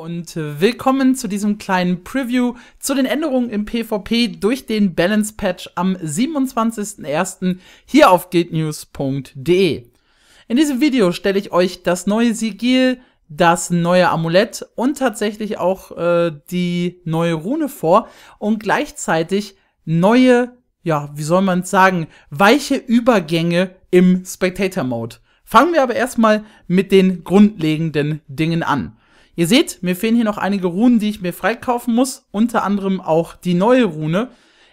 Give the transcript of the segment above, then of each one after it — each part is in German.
und äh, willkommen zu diesem kleinen Preview zu den Änderungen im PvP durch den Balance Patch am 27.01. hier auf guildnews.de. In diesem Video stelle ich euch das neue Sigil, das neue Amulett und tatsächlich auch äh, die neue Rune vor und gleichzeitig neue, ja, wie soll man sagen, weiche Übergänge im Spectator Mode. Fangen wir aber erstmal mit den grundlegenden Dingen an. Ihr seht, mir fehlen hier noch einige Runen, die ich mir freikaufen muss, unter anderem auch die neue Rune.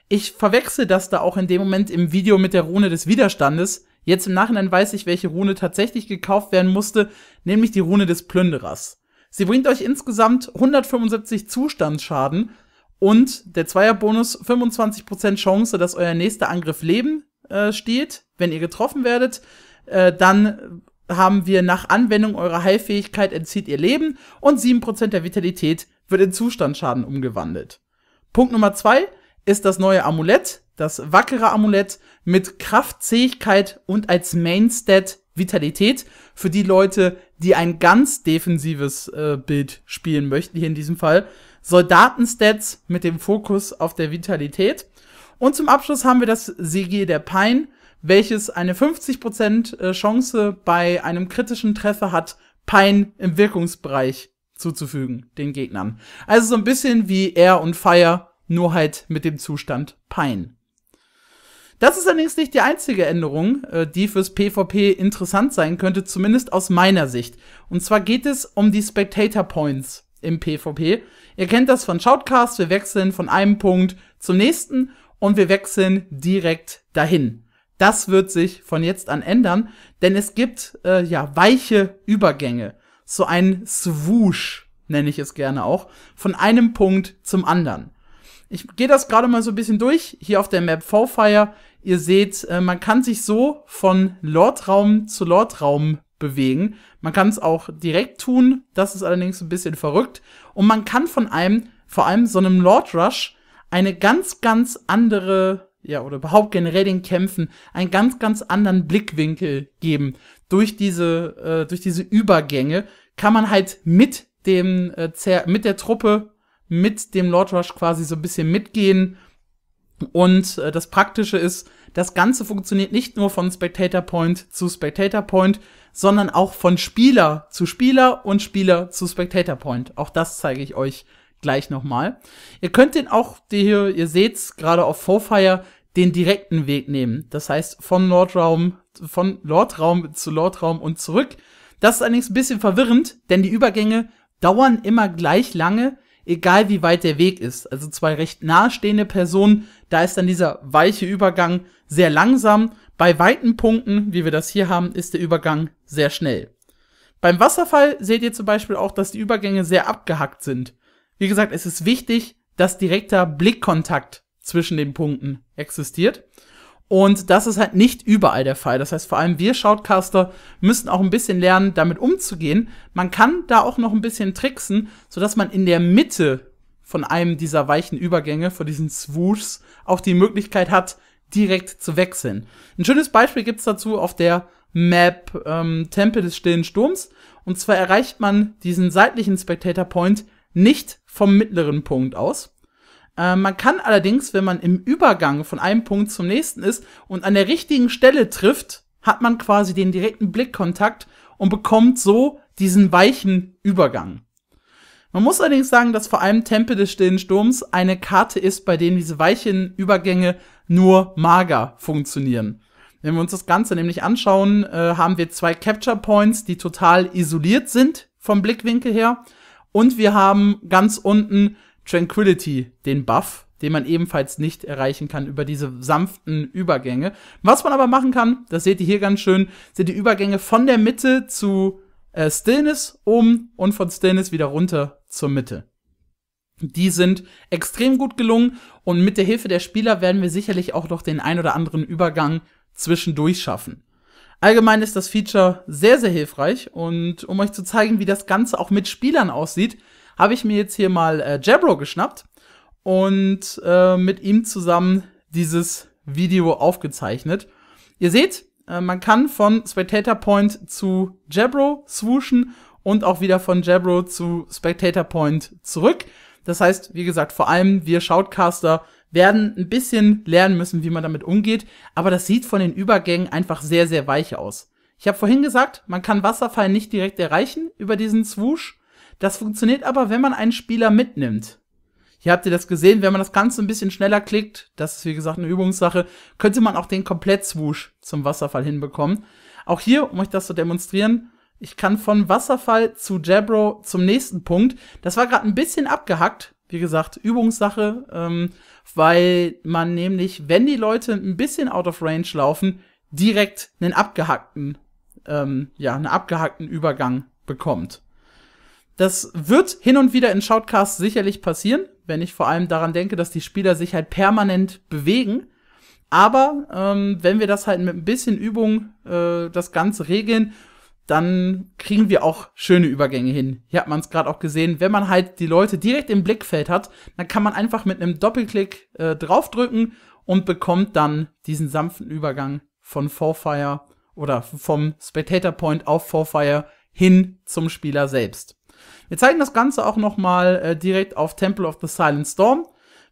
Ich verwechsel das da auch in dem Moment im Video mit der Rune des Widerstandes. Jetzt im Nachhinein weiß ich, welche Rune tatsächlich gekauft werden musste, nämlich die Rune des Plünderers. Sie bringt euch insgesamt 175 Zustandsschaden und der Zweierbonus 25% Chance, dass euer nächster Angriff Leben äh, steht, wenn ihr getroffen werdet. Äh, dann haben wir nach Anwendung eurer Heilfähigkeit entzieht ihr Leben und 7% der Vitalität wird in Zustandsschaden umgewandelt. Punkt Nummer zwei ist das neue Amulett, das wackere Amulett mit Kraft, Zähigkeit und als Mainstat Vitalität für die Leute, die ein ganz defensives äh, Bild spielen möchten, hier in diesem Fall. Soldatenstats mit dem Fokus auf der Vitalität. Und zum Abschluss haben wir das Sigil der Pein, welches eine 50% äh, Chance bei einem kritischen Treffer hat, Pein im Wirkungsbereich zuzufügen, den Gegnern. Also so ein bisschen wie Air und Fire, nur halt mit dem Zustand Pein. Das ist allerdings nicht die einzige Änderung, äh, die fürs PvP interessant sein könnte, zumindest aus meiner Sicht. Und zwar geht es um die Spectator Points im PvP. Ihr kennt das von Shoutcast, wir wechseln von einem Punkt zum nächsten und wir wechseln direkt dahin. Das wird sich von jetzt an ändern, denn es gibt äh, ja weiche Übergänge, so ein Swoosh nenne ich es gerne auch, von einem Punkt zum anderen. Ich gehe das gerade mal so ein bisschen durch, hier auf der Map V-Fire. Ihr seht, äh, man kann sich so von Lordraum zu Lordraum bewegen. Man kann es auch direkt tun, das ist allerdings ein bisschen verrückt. Und man kann von einem, vor allem so einem Lord Rush, eine ganz, ganz andere ja, oder überhaupt generell den Kämpfen einen ganz, ganz anderen Blickwinkel geben. Durch diese, äh, durch diese Übergänge kann man halt mit dem, äh, mit der Truppe, mit dem Lord Rush quasi so ein bisschen mitgehen. Und äh, das Praktische ist, das Ganze funktioniert nicht nur von Spectator Point zu Spectator Point, sondern auch von Spieler zu Spieler und Spieler zu Spectator Point. Auch das zeige ich euch gleich nochmal. Ihr könnt den auch, die hier, ihr seht's gerade auf Fofire, den direkten Weg nehmen. Das heißt, von Nordraum, von Lordraum zu Lordraum und zurück. Das ist allerdings ein bisschen verwirrend, denn die Übergänge dauern immer gleich lange, egal wie weit der Weg ist. Also zwei recht nahestehende Personen, da ist dann dieser weiche Übergang sehr langsam. Bei weiten Punkten, wie wir das hier haben, ist der Übergang sehr schnell. Beim Wasserfall seht ihr zum Beispiel auch, dass die Übergänge sehr abgehackt sind. Wie gesagt, es ist wichtig, dass direkter Blickkontakt zwischen den Punkten existiert. Und das ist halt nicht überall der Fall. Das heißt, vor allem wir Shoutcaster müssen auch ein bisschen lernen, damit umzugehen. Man kann da auch noch ein bisschen tricksen, sodass man in der Mitte von einem dieser weichen Übergänge, von diesen Swooshs, auch die Möglichkeit hat, direkt zu wechseln. Ein schönes Beispiel gibt's dazu auf der Map ähm, Tempel des stillen Sturms. Und zwar erreicht man diesen seitlichen Spectator Point nicht vom mittleren Punkt aus. Äh, man kann allerdings, wenn man im Übergang von einem Punkt zum nächsten ist und an der richtigen Stelle trifft, hat man quasi den direkten Blickkontakt und bekommt so diesen weichen Übergang. Man muss allerdings sagen, dass vor allem Tempel des stillen Sturms eine Karte ist, bei dem diese weichen Übergänge nur mager funktionieren. Wenn wir uns das Ganze nämlich anschauen, äh, haben wir zwei Capture Points, die total isoliert sind vom Blickwinkel her und wir haben ganz unten Tranquility, den Buff, den man ebenfalls nicht erreichen kann über diese sanften Übergänge. Was man aber machen kann, das seht ihr hier ganz schön, sind die Übergänge von der Mitte zu äh, Stillness oben und von Stillness wieder runter zur Mitte. Die sind extrem gut gelungen und mit der Hilfe der Spieler werden wir sicherlich auch noch den ein oder anderen Übergang zwischendurch schaffen. Allgemein ist das Feature sehr, sehr hilfreich und um euch zu zeigen, wie das Ganze auch mit Spielern aussieht, habe ich mir jetzt hier mal äh, Jabro geschnappt und äh, mit ihm zusammen dieses Video aufgezeichnet. Ihr seht, äh, man kann von Spectator Point zu Jabro swooshen und auch wieder von Jabro zu Spectator Point zurück. Das heißt, wie gesagt, vor allem wir Shoutcaster werden ein bisschen lernen müssen, wie man damit umgeht, aber das sieht von den Übergängen einfach sehr, sehr weich aus. Ich habe vorhin gesagt, man kann Wasserfall nicht direkt erreichen über diesen Swoosh. Das funktioniert aber, wenn man einen Spieler mitnimmt. Hier habt ihr das gesehen, wenn man das Ganze ein bisschen schneller klickt, das ist wie gesagt eine Übungssache, könnte man auch den Komplett-Swoosh zum Wasserfall hinbekommen. Auch hier, um euch das zu demonstrieren, ich kann von Wasserfall zu Jabro zum nächsten Punkt. Das war gerade ein bisschen abgehackt, wie gesagt, Übungssache, ähm, weil man nämlich, wenn die Leute ein bisschen out of range laufen, direkt einen abgehackten, ähm, ja, einen abgehackten Übergang bekommt. Das wird hin und wieder in Shoutcasts sicherlich passieren, wenn ich vor allem daran denke, dass die Spieler sich halt permanent bewegen. Aber ähm, wenn wir das halt mit ein bisschen Übung äh, das Ganze regeln dann kriegen wir auch schöne Übergänge hin. Hier hat man es gerade auch gesehen. Wenn man halt die Leute direkt im Blickfeld hat, dann kann man einfach mit einem Doppelklick äh, draufdrücken und bekommt dann diesen sanften Übergang von Forfire oder vom Spectator Point auf Forfire hin zum Spieler selbst. Wir zeigen das Ganze auch nochmal äh, direkt auf Temple of the Silent Storm,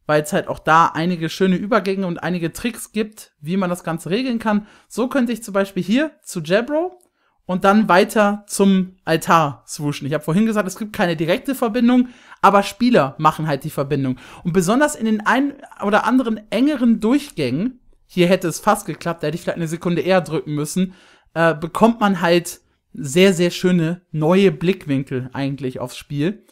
weil es halt auch da einige schöne Übergänge und einige Tricks gibt, wie man das Ganze regeln kann. So könnte ich zum Beispiel hier zu Jabro und dann weiter zum Altar swooshen. Ich habe vorhin gesagt, es gibt keine direkte Verbindung, aber Spieler machen halt die Verbindung. Und besonders in den ein oder anderen engeren Durchgängen, hier hätte es fast geklappt, da hätte ich vielleicht eine Sekunde eher drücken müssen, äh, bekommt man halt sehr, sehr schöne neue Blickwinkel eigentlich aufs Spiel.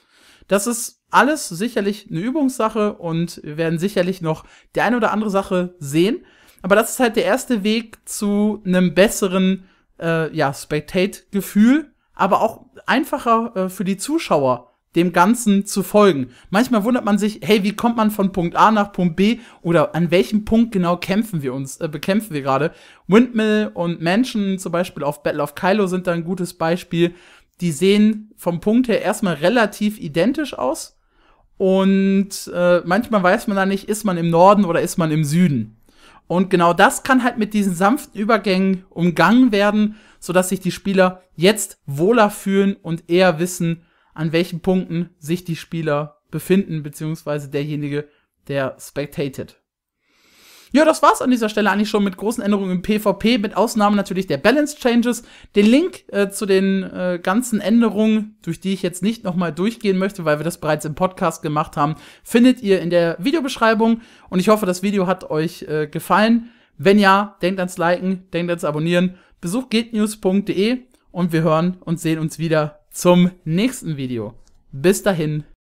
Das ist alles sicherlich eine Übungssache und wir werden sicherlich noch die eine oder andere Sache sehen. Aber das ist halt der erste Weg zu einem besseren äh, ja, Spectate-Gefühl, aber auch einfacher äh, für die Zuschauer, dem Ganzen zu folgen. Manchmal wundert man sich, hey, wie kommt man von Punkt A nach Punkt B oder an welchem Punkt genau kämpfen wir uns, äh, bekämpfen wir gerade. Windmill und Mansion zum Beispiel auf Battle of Kylo sind da ein gutes Beispiel. Die sehen vom Punkt her erstmal relativ identisch aus. Und äh, manchmal weiß man da nicht, ist man im Norden oder ist man im Süden. Und genau das kann halt mit diesen sanften Übergängen umgangen werden, sodass sich die Spieler jetzt wohler fühlen und eher wissen, an welchen Punkten sich die Spieler befinden, beziehungsweise derjenige, der spectated. Ja, das war's an dieser Stelle eigentlich schon mit großen Änderungen im PvP, mit Ausnahme natürlich der Balance Changes. Den Link äh, zu den äh, ganzen Änderungen, durch die ich jetzt nicht nochmal durchgehen möchte, weil wir das bereits im Podcast gemacht haben, findet ihr in der Videobeschreibung. Und ich hoffe, das Video hat euch äh, gefallen. Wenn ja, denkt ans Liken, denkt ans Abonnieren. Besucht gatenews.de und wir hören und sehen uns wieder zum nächsten Video. Bis dahin.